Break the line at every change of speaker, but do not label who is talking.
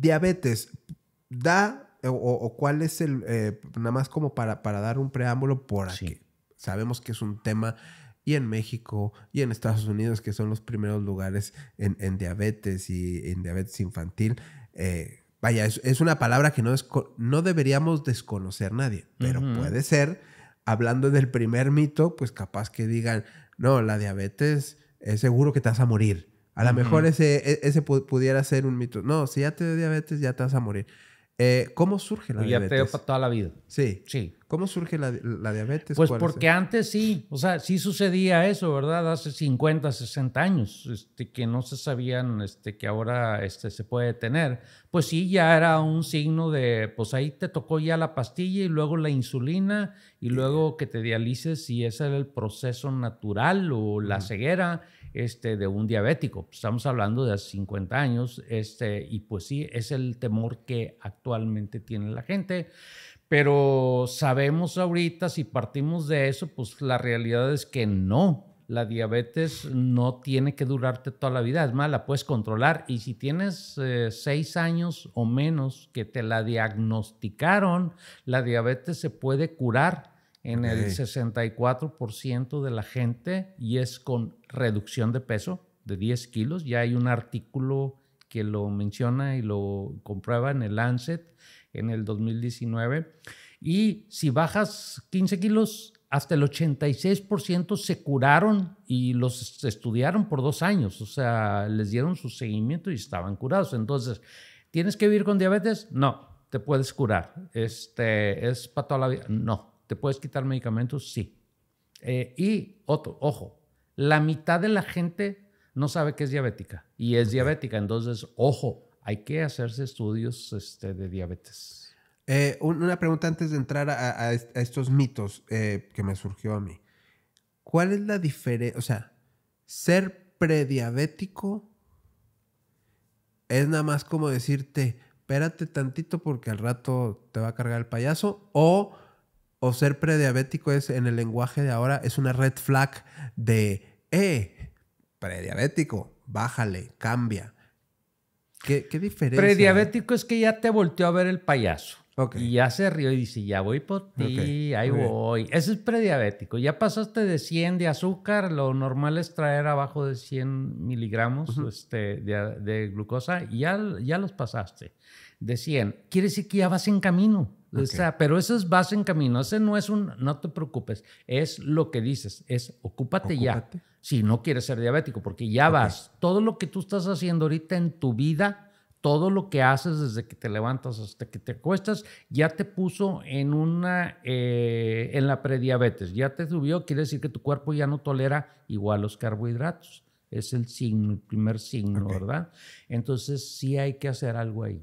Diabetes, da o, cuál es el, eh, nada más como para, para dar un preámbulo por aquí. Sabemos que es un tema y en México y en Estados Unidos, que son los primeros lugares en, diabetes y en diabetes infantil. Eh, vaya, es, una palabra que no, no deberíamos desconocer nadie, pero puede ser, hablando del primer mito, pues capaz que digan, no, la diabetes es seguro que te vas a morir. A lo mejor ese, e, pudiera ser un mito. No, si ya te diabetes, ya te vas a morir. Eh, ¿Cómo surge la diabetes? Pues ya te dio para toda la vida. Sí. ¿Cómo surge la, diabetes? Pues porque
antes sí, o sea, sí sucedía eso, ¿verdad? Hace 50, 60 años, este, que no se sabían este, que ahora este, se puede tener. Pues sí, ya era un signo de, pues ahí te tocó ya la pastilla y luego la insulina y luego que te dialices y ese era el proceso natural o la ceguera este, de un diabético. Estamos hablando de hace 50 años este, y pues sí, es el temor que actualmente tiene la gente. Pero sabemos ahorita, si partimos de eso, pues la realidad es que no. La diabetes no tiene que durarte toda la vida, es más, la puedes controlar. Y si tienes 6 eh, seis años o menos que te la diagnosticaron, la diabetes se puede curar en el 64% de la gente y es con reducción de peso de 10 kilos. Ya hay un artículo que lo menciona y lo comprueba en el Lancet en el 2019. Y si bajas 15 kilos, hasta el 86% se curaron y los estudiaron por dos años. O sea, les dieron su seguimiento y estaban curados. Entonces, ¿tienes que vivir con diabetes? No, te puedes curar. Este, ¿Es vida? No ¿Te puedes quitar medicamentos? Sí. Eh, y otro, ojo, la mitad de la gente no sabe que es diabética y es diabética. Entonces, ojo, hay que hacerse
estudios este, de diabetes. Eh, una pregunta antes de entrar a, estos mitos eh, que me surgió a mí. ¿Cuál es la diferencia? O sea, ser prediabético es nada más como decirte, espérate tantito porque al rato te va a cargar el payaso o o ser prediabético es en el lenguaje de ahora es una red flag de, eh, prediabético, bájale, cambia. ¿Qué, qué diferencia? Prediabético
es que ya te volteó a ver el payaso. Y ya se rió y dice, ya voy por ti, ahí voy. Ese es prediabético. Ya pasaste de 100 de azúcar, lo normal es traer abajo de 100 miligramos este, de, glucosa, y ya, los pasaste de 100. Quiere decir que ya vas en camino. O sea, pero eso es vas en camino. Ese no es un, no te preocupes, es lo que dices, es ocúpate, ocúpate. ya. Si no quieres ser diabético, porque ya vas. Todo lo que tú estás haciendo ahorita en tu vida todo lo que haces desde que te levantas hasta que te acuestas ya te puso en una eh, en la prediabetes, ya te subió, quiere decir que tu cuerpo ya no tolera igual los carbohidratos. Es el signo, el primer signo, ¿verdad? Entonces sí hay que hacer algo ahí.